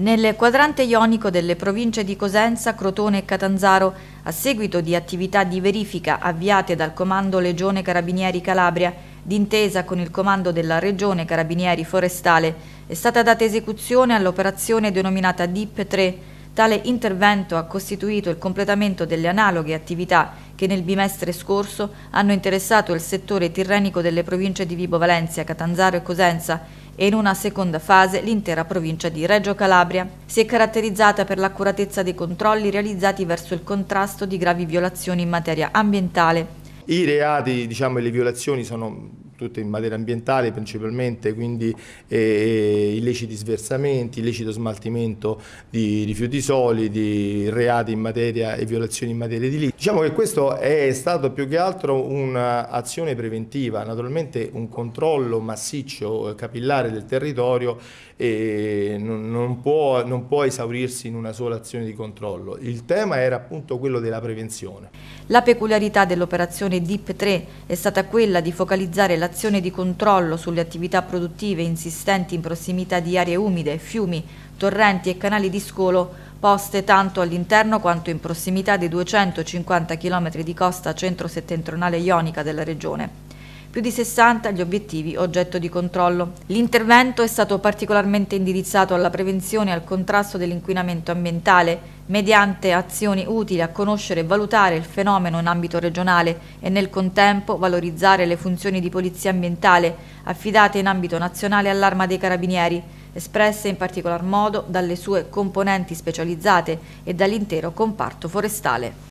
Nel quadrante ionico delle province di Cosenza, Crotone e Catanzaro, a seguito di attività di verifica avviate dal Comando Legione Carabinieri Calabria, d'intesa con il Comando della Regione Carabinieri Forestale, è stata data esecuzione all'operazione denominata DIP 3. Tale intervento ha costituito il completamento delle analoghe attività che nel bimestre scorso hanno interessato il settore tirrenico delle province di Vibo Valencia, Catanzaro e Cosenza e in una seconda fase l'intera provincia di Reggio Calabria. Si è caratterizzata per l'accuratezza dei controlli realizzati verso il contrasto di gravi violazioni in materia ambientale. I reati diciamo, e le violazioni sono tutto in materia ambientale principalmente, quindi eh, eh, illeciti sversamenti, illecito smaltimento di rifiuti solidi, reati in materia e violazioni in materia di lì. Diciamo che questo è stato più che altro un'azione preventiva, naturalmente un controllo massiccio, eh, capillare del territorio eh, non, non, può, non può esaurirsi in una sola azione di controllo. Il tema era appunto quello della prevenzione. La peculiarità dell'operazione DIP 3 è stata quella di focalizzare la un'operazione di controllo sulle attività produttive insistenti in prossimità di aree umide, fiumi, torrenti e canali di scolo poste tanto all'interno quanto in prossimità dei 250 km di costa centro-settentrionale ionica della regione più di 60 gli obiettivi oggetto di controllo. L'intervento è stato particolarmente indirizzato alla prevenzione e al contrasto dell'inquinamento ambientale, mediante azioni utili a conoscere e valutare il fenomeno in ambito regionale e nel contempo valorizzare le funzioni di polizia ambientale affidate in ambito nazionale all'Arma dei Carabinieri, espresse in particolar modo dalle sue componenti specializzate e dall'intero comparto forestale.